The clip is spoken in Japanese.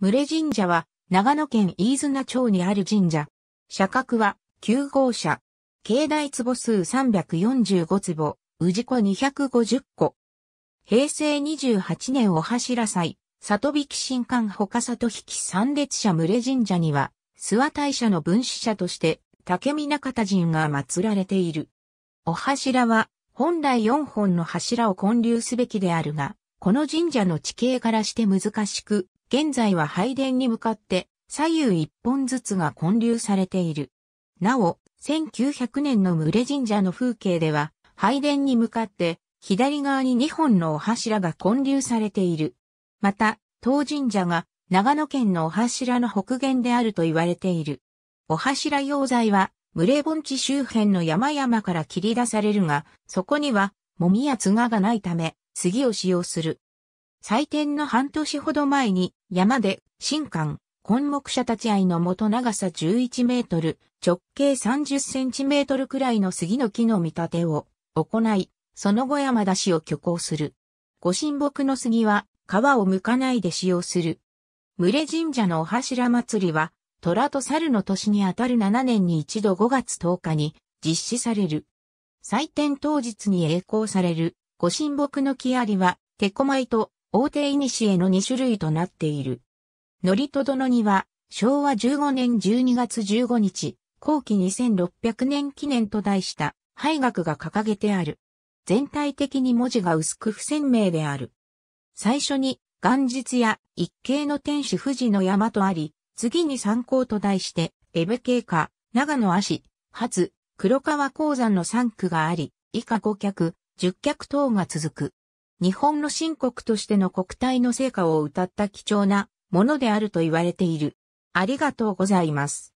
群れ神社は、長野県飯綱町にある神社。社格は、9号社。境内坪数345坪、治子250個。平成28年お柱祭、里引新館他里引三列社群れ神社には、諏訪大社の分子社として、竹見中田神が祀られている。お柱は、本来4本の柱を建立すべきであるが、この神社の地形からして難しく、現在は拝殿に向かって左右一本ずつが建立されている。なお、1900年の群れ神社の風景では、拝殿に向かって左側に2本のお柱が建立されている。また、当神社が長野県のお柱の北限であると言われている。お柱用材は、群れ盆地周辺の山々から切り出されるが、そこには、もみやつががないため、杉を使用する。祭典の半年ほど前に山で新館、根木者立ち合いの元長さ11メートル、直径30センチメートルくらいの杉の木の見立てを行い、その後山出しを挙行する。ご神木の杉は皮を剥かないで使用する。群れ神社のお柱祭りは、虎と猿の年にあたる7年に一度5月10日に実施される。祭典当日に栄光される、ご神木の木ありは、手こまいと大手古の2種類となっている。則戸殿には、昭和15年12月15日、後期2600年記念と題した、廃学が掲げてある。全体的に文字が薄く不鮮明である。最初に、元日や一景の天使富士の山とあり、次に参考と題して、エベ経過、長野足、初、黒川鉱山の3区があり、以下5脚、10脚等が続く。日本の新国としての国体の成果を謳った貴重なものであると言われている。ありがとうございます。